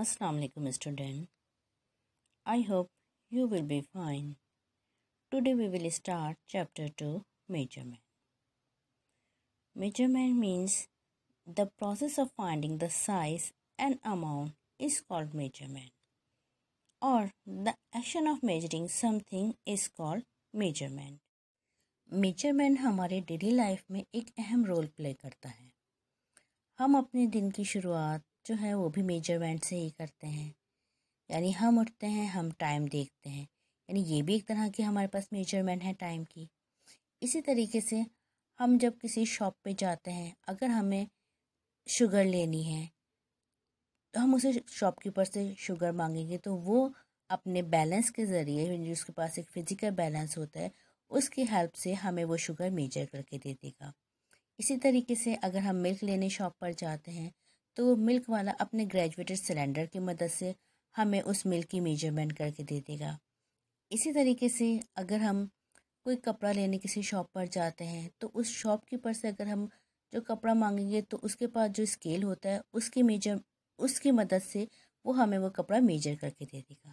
Assalamualaikum student. I hope you will be fine. Today we will start chapter 2 measurement. Measurement means the process of finding the size and amount is called measurement or the action of measuring something is called measurement. Measurement हमारे daily life में एक अहम role play करता है हम अपने दिन की शुरुआत जो है वो भी मेजरमेंट से ही करते हैं यानी हम उठते हैं हम टाइम देखते हैं यानी ये भी एक तरह की हमारे पास मेजरमेंट है टाइम की इसी तरीके से हम जब किसी शॉप पे जाते हैं अगर हमें शुगर लेनी है तो हम उसे शॉपकीपर से शुगर मांगेंगे तो वो अपने बैलेंस के ज़रिए उसके पास एक फ़िज़िकल बैलेंस होता है उसकी हेल्प से हमें वो शुगर मेजर करके दे देगा इसी तरीके से अगर हम मिल्क लेने शॉप पर जाते हैं तो वो मिल्क वाला अपने ग्रेजुएटेड सिलेंडर की मदद से हमें उस मिल्क की मेजरमेंट करके दे देगा इसी तरीके से अगर हम कोई कपड़ा लेने किसी शॉप पर जाते हैं तो उस शॉप कीपर से अगर हम जो कपड़ा मांगेंगे तो उसके पास जो स्केल होता है उसकी मेजर उसकी मदद से वो हमें वो कपड़ा मेजर करके दे देगा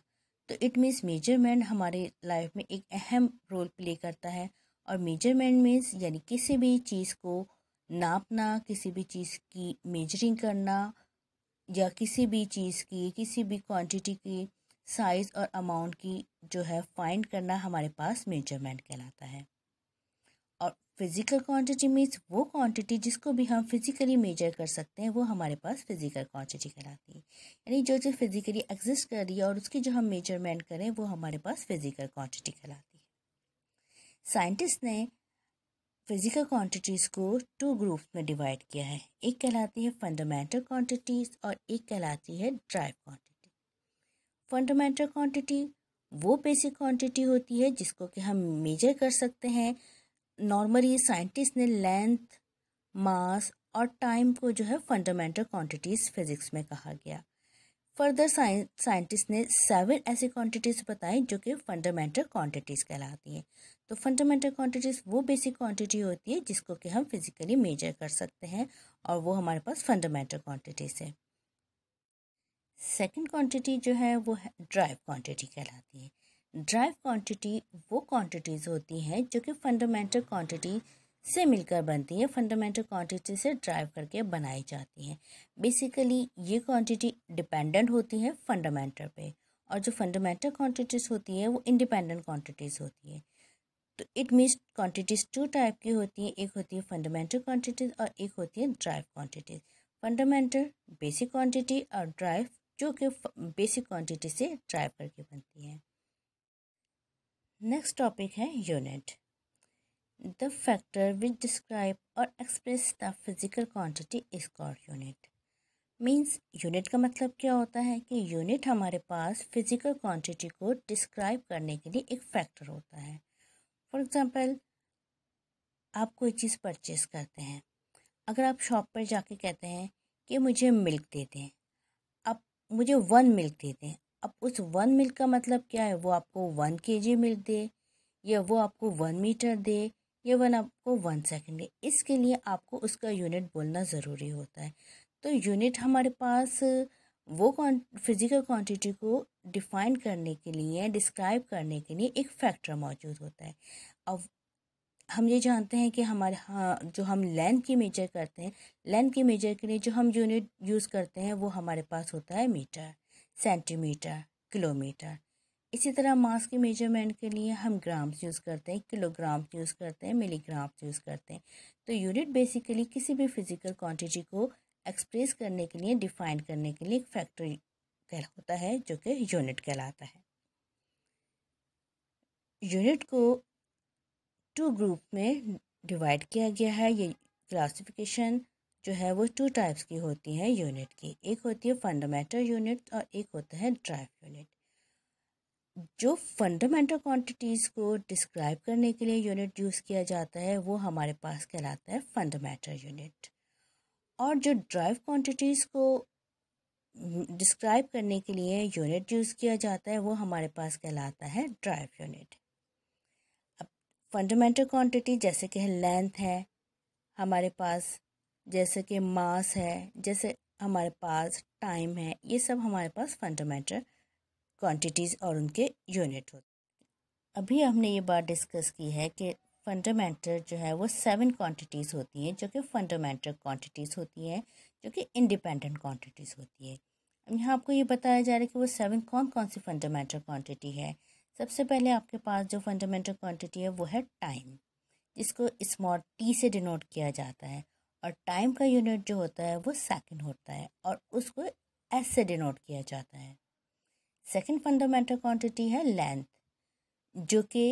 तो इट मीन्स मेजरमेंट हमारे लाइफ में एक अहम रोल प्ले करता है और मेजरमेंट मीन्स यानी किसी भी चीज़ को नापना किसी भी चीज़ की मेजरिंग करना या किसी भी चीज़ की किसी भी क्वांटिटी की साइज़ और अमाउंट की जो है फाइंड करना हमारे पास मेजरमेंट कहलाता है और फिज़िकल क्वांटिटी मीन्स वो क्वांटिटी जिसको भी हम फिज़िकली मेजर कर सकते हैं वो हमारे पास फिज़िकल क्वांटिटी कहलाती है यानी जो जो फिज़िकली एग्जिस्ट कर रही है और उसकी जो हम मेजरमेंट करें वो हमारे पास फिज़िकल क्वांटिटी कहलाती है साइंटिस्ट ने फिजिकल क्वांटिटीज़ को टू ग्रुप में डिवाइड किया है एक कहलाती है फंडामेंटल क्वांटिटीज़ और एक कहलाती है ड्राइव क्वांटिटी फंडामेंटल क्वांटिटी वो बेसिक क्वांटिटी होती है जिसको कि हम मेजर कर सकते हैं नॉर्मली साइंटिस्ट ने लेंथ मास और टाइम को जो है फंडामेंटल क्वांटिटीज़ फिजिक्स में कहा गया फर्दर साइंटिस्ट ने सेवन ऐसी क्वांटिटीज़ बताई जो कि फंडामेंटल क्वांटिटीज़ कहलाती हैं तो फंडामेंटल क्वांटिटीज़ वो बेसिक क्वांटिटी होती है जिसको कि हम फिज़िकली मेजर कर सकते हैं और वो हमारे पास फंडामेंटल क्वांटिटीज़ है सेकंड क्वांटिटी जो है वो ड्राइव क्वांटिटी कहलाती है ड्राइव क्वांटिटी वो क्वांटिटीज़ होती हैं जो कि फंडामेंटल क्वांटिटी से मिलकर बनती है फंडामेंटल क्वांटिटी से ड्राइव करके बनाई जाती हैं बेसिकली ये क्वांटिटी डिपेंडेंट होती है फंडामेंटल पे और जो फंडामेंटल क्वांटिटीज़ होती है वो इंडिपेंडेंट क्वांटिटीज़ होती है तो it means quantities two type की होती है एक होती है फंडामेंटल क्वांटिटीज़ और एक होती है derived quantities fundamental basic quantity और ड्राइव जो कि बेसिक क्वांटिटी से ड्राइव करके बनती है नेक्स्ट टॉपिक है unit the factor which describe और express the physical quantity is called unit. Means unit का मतलब क्या होता है कि यूनिट हमारे पास फिजिकल क्वांटिटी को डिस्क्राइब करने के लिए एक फैक्टर होता है फॉर एग्जांपल आप कोई चीज़ परचेस करते हैं अगर आप शॉप पर जाके कहते हैं कि मुझे मिल्क दे दें अब मुझे वन मिल्क दे दें अब उस वन मिल्क का मतलब क्या है वो आपको वन के जी मिल्क दे या वो आपको वन मीटर दे ये वन आपको वन सेकेंड है इसके लिए आपको उसका यूनिट बोलना ज़रूरी होता है तो यूनिट हमारे पास वो कौन फिज़िकल क्वांटिटी को डिफाइन करने के लिए डिस्क्राइब करने के लिए एक फैक्टर मौजूद होता है अब हम ये जानते हैं कि हमारे हाँ जो हम लेंथ की मेजर करते हैं लेंथ की मेजर के लिए जो हम यूनिट यूज़ करते हैं वो हमारे पास होता है मीटर सेंटीमीटर किलोमीटर इसी तरह मास के मेजरमेंट के लिए हम ग्राम्स यूज़ करते हैं किलोग्राम्स यूज़ करते हैं मिलीग्राम्स यूज़ करते हैं तो यूनिट बेसिकली किसी भी फिजिकल क्वांटिटी को एक्सप्रेस करने के लिए डिफाइन करने के लिए एक फैक्टर होता है जो कि यूनिट कहलाता है यूनिट को टू ग्रुप में डिवाइड किया गया है ये क्लासिफिकेशन जो है वो टू टाइप्स की होती है यूनिट की एक होती है फंडामेंटल यूनिट और एक होता है ड्राइव यूनिट जो फंडामेंटल क्वांटिटीज़ को डिस्क्राइब करने के लिए यूनिट यूज़ किया जाता है वो हमारे पास कहलाता है फंडामेंटल यूनिट और जो ड्राइव क्वांटिटीज़ को डिस्क्राइब करने के लिए यूनिट यूज़ किया जाता है वो हमारे पास कहलाता है ड्राइव यूनिट अब फंडामेंटल क्वांटिटी जैसे कि लेंथ है हमारे पास जैसे कि मास है जैसे हमारे पास टाइम है ये सब हमारे पास फंडामेंटल क्वांटिटीज़ और उनके यूनिट होते हैं अभी हमने ये बात डिस्कस की है कि फंडामेंटल जो है वो सेवन क्वांटिटीज़ होती हैं जो कि फंडामेंटल क्वांटिटीज़ होती हैं जो कि इंडिपेंडेंट क्वांटिटीज़ होती है यहाँ आपको ये बताया जा रहा है कि वो सेवन कौन कौन सी फंडामेंटल क्वांटिटी है सबसे पहले आपके पास जो फंडामेंटल क्वांटिटी है वो है टाइम जिसको स्मॉल टी से डिनोट किया जाता है और टाइम का यूनिट जो होता है वो सेकेंड होता है और उसको एस से डिनोट किया जाता है सेकेंड फंडामेंटल क्वांटिटी है लेंथ जो कि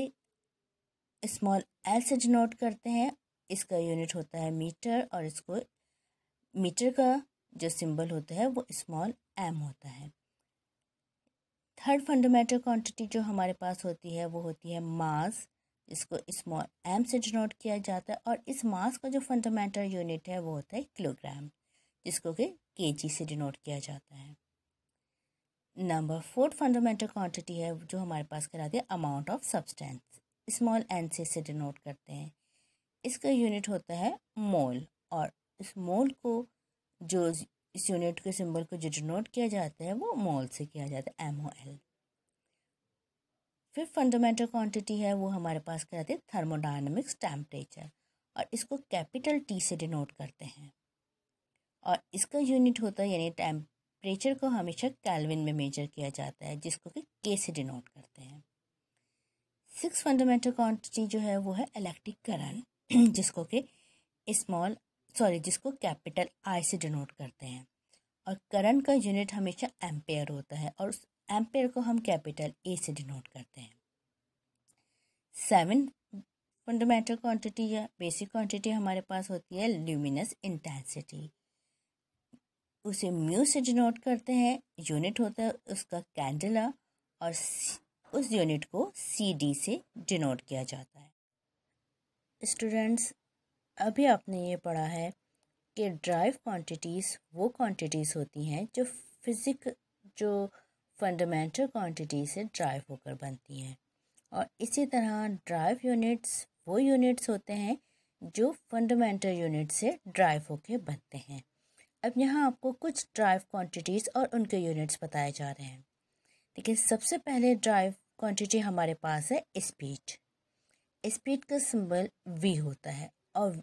स्मॉल एल से डिनोट करते हैं इसका यूनिट होता है मीटर और इसको मीटर का जो सिंबल होता है वो स्मॉल एम होता है थर्ड फंडामेंटल क्वांटिटी जो हमारे पास होती है वो होती है मास इसको स्मॉल एम से डिनोट किया जाता है और इस मास का जो फंडामेंटल यूनिट है वो होता है किलोग्राम जिसको कि के जी से डिनोट किया जाता है नंबर फोर्थ फंडामेंटल क्वांटिटी है जो हमारे पास करा दिया amount of substance small n से इसे डिनोट करते हैं इसका यूनिट होता है मोल और इस मोल को जो इस यूनिट के सिंबल को जो डिनोट किया जाता है वो मोल से किया जाता है M O L fifth fundamental quantity है वो हमारे पास कहते हैं थर्मोडाइनमिक्स टेम्परेचर और इसको कैपिटल टी से डिनोट करते हैं और इसका यूनिट होता है यानी टेम्परेचर को हमेशा कैलविन में मेजर किया जाता है जिसको कि के से डिनोट करते हैं सिक्स फंडामेंटल क्वांटिटी जो है वो है इलेक्ट्रिक करंट जिसको कि स्मॉल सॉरी जिसको कैपिटल आई से डिनोट करते हैं और करंट का यूनिट हमेशा एम्पेयर होता है और उस एम्पेयर को हम कैपिटल ए से डिनोट करते हैं सेवन फंडामेंटल क्वांटिटी या बेसिक क्वांटिटी हमारे पास होती है ल्यूमिनस इंटेंसिटी उसे म्यू से डिनोट करते हैं यूनिट होता है उसका कैंडला और उस यूनिट को सी डी से डिनोट किया जाता है स्टूडेंट्स अभी आपने ये पढ़ा है कि ड्राइव क्वांटिटीज़ वो क्वांटिटीज़ होती हैं जो फिज़िक जो फंडामेंटल क्वांटिटी से ड्राइव होकर बनती हैं और इसी तरह ड्राइव यूनिट्स वो यूनिट्स होते हैं जो फंडामेंटल यूनिट से ड्राइव होकर बनते हैं अब यहाँ आपको कुछ ड्राइव क्वांटिटीज़ और उनके यूनिट्स बताए जा रहे हैं देखिए सबसे पहले ड्राइव क्वांटिटी हमारे पास है स्पीड स्पीड का सिंबल वी होता है और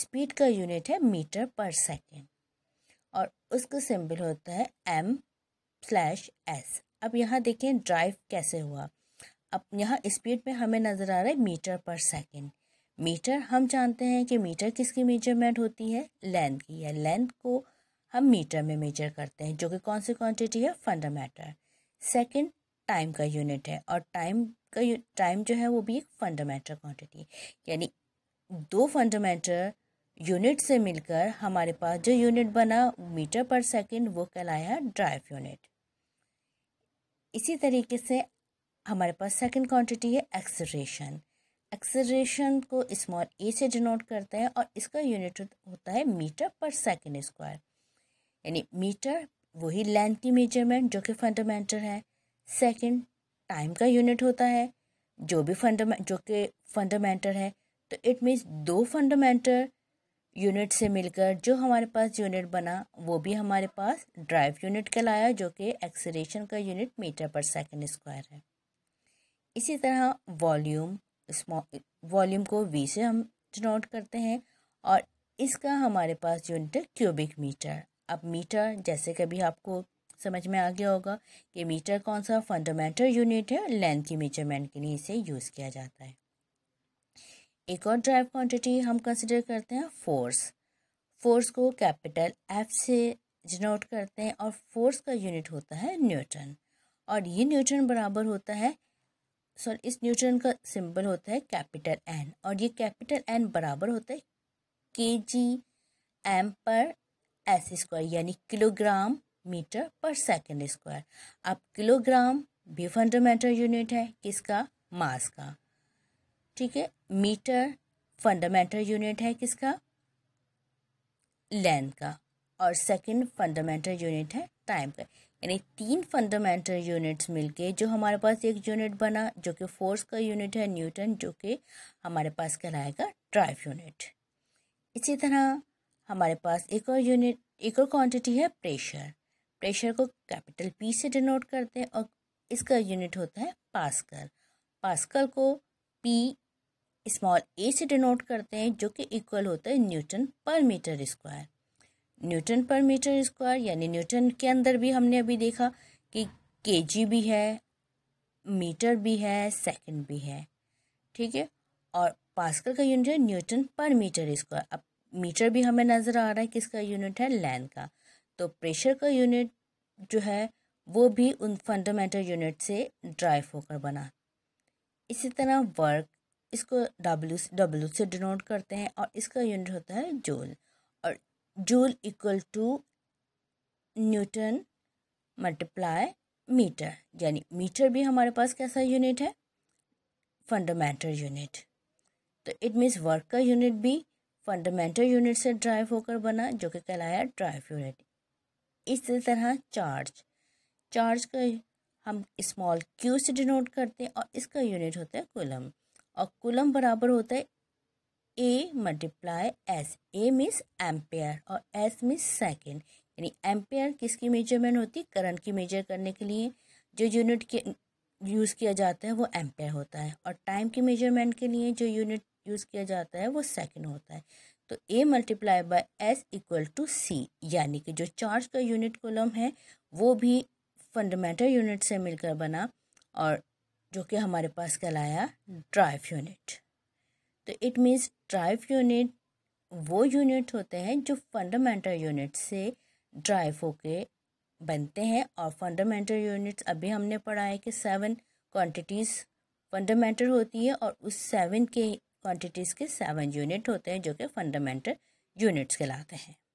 स्पीड का यूनिट है मीटर पर सेकेंड और उसका सिंबल होता है एम स्लैश एस अब यहाँ देखें ड्राइव कैसे हुआ अब यहाँ स्पीड में हमें नज़र आ रहा है मीटर पर सेकेंड मीटर हम जानते हैं कि मीटर किसकी मेजरमेंट होती है लेंथ की है लेंथ को हम मीटर में मेजर करते हैं जो कि कौन सी क्वांटिटी है फंडामेंटल सेकंड टाइम का यूनिट है और टाइम का टाइम जो है वो भी एक फंडामेंटल क्वांटिटी यानी दो फंडामेंटल यूनिट से मिलकर हमारे पास जो यूनिट बना मीटर पर सेकंड वो कहलाया ड्राइव यूनिट इसी तरीके से हमारे पास सेकंड क्वांटिटी है एक्सरेशन एक्सेलरेशन को स्मॉल ए से डिनोट करते हैं और इसका यूनिट होता है मीटर पर सेकेंड स्क्वायर यानी मीटर वही लेंथ की मेजरमेंट जो कि फंडामेंटल है सेकेंड टाइम का यूनिट होता है जो भी फंडामेंट जो कि फंडामेंटल है तो इट मीन्स दो फंडामेंटल यूनिट से मिलकर जो हमारे पास यूनिट बना वो भी हमारे पास ड्राइव यूनिट कहलाया जो कि एक्सरेशन का unit metre per second square है इसी तरह वॉल्यूम वॉल्यूम को वी से हम डिनोट करते हैं और इसका हमारे पास यूनिट है क्यूबिक मीटर अब मीटर जैसे कभी आपको समझ में आ गया होगा कि मीटर कौन सा फंडामेंटल यूनिट है लेंथ की मेजरमेंट के लिए इसे यूज़ किया जाता है एक और ड्राइव क्वांटिटी हम कंसिडर करते हैं फोर्स फोर्स को कैपिटल एफ से डिनोट करते हैं और फोर्स का यूनिट होता है न्यूटन और ये न्यूटन बराबर होता है सॉरी इस न्यूट्रॉन का सिंबल होता है कैपिटल एन और ये कैपिटल एन बराबर होता है K G M per S square यानी kilogram metre per second square अब किलोग्राम भी फंडामेंटल यूनिट है किसका मास का ठीक है मीटर फंडामेंटल यूनिट है किसका लेंथ का और सेकंड फंडामेंटल यूनिट है टाइम का यानी तीन फंडामेंटल यूनिट्स मिलके जो हमारे पास एक यूनिट बना जो कि फोर्स का यूनिट है न्यूटन जो कि हमारे पास कहलाएगा ड्राइव यूनिट इसी तरह हमारे पास एक और यूनिट एक और क्वांटिटी है प्रेशर प्रेशर को कैपिटल पी से डिनोट करते हैं और इसका यूनिट होता है पास्कल पास्कल को पी स्मॉल ए से डिनोट करते हैं जो कि इक्वल होता है newton per metre square newton per metre square यानी न्यूटन के अंदर भी हमने अभी देखा कि के भी है मीटर भी है सेकंड भी है ठीक है और पास्कल का यूनिट है न्यूटन पर मीटर स्क्वायर अब मीटर भी हमें नज़र आ रहा है किसका यूनिट है लैन का तो प्रेशर का यूनिट जो है वो भी उन फंडामेंटल यूनिट से ड्राइव होकर बना इसी तरह वर्क इसको डब्ल्यू डब्ल्यू से डिनोट करते हैं और इसका यूनिट होता है joule joule equal to newton multiply metre यानी मीटर भी हमारे पास कैसा यूनिट है फंडामेंटल यूनिट तो इट मीन्स वर्क का यूनिट भी फंडामेंटल यूनिट से ड्राइव होकर बना जो कि कहलाया ड्राइव यूनिट इस तरह चार्ज चार्ज का हम स्मॉल क्यू से डिनोट करते हैं और इसका यूनिट होता है कुलम और कुलम बराबर होता है A multiply S A means ampere और एस मीन्स सेकेंड यानी एम्पेयर किसकी मेजरमेंट होती है करंट की मेजर करने के लिए जो यूनिट के यूज़ किया जाता है वो एम्पेयर होता है और टाइम की मेजरमेंट के लिए जो यूनिट यूज़ किया जाता है वो सेकेंड होता है तो A multiply by S equal to C यानी कि जो चार्ज का यूनिट कॉलम है वो भी फंडामेंटल यूनिट से मिलकर बना और जो कि हमारे पास कहलाया ड्राइव यूनिट तो इट मीन्स ड्राइव यूनिट वो यूनिट होते हैं जो फंडामेंटल यूनिट से ड्राइव होके बनते हैं और फंडामेंटल यूनिट्स अभी हमने पढ़ा है कि सेवन क्वांटिटीज़ फंडामेंटल होती है और उस सेवन के क्वांटिटीज़ के सेवन यूनिट होते हैं जो कि फंडामेंटल यूनिट्स कहलाते हैं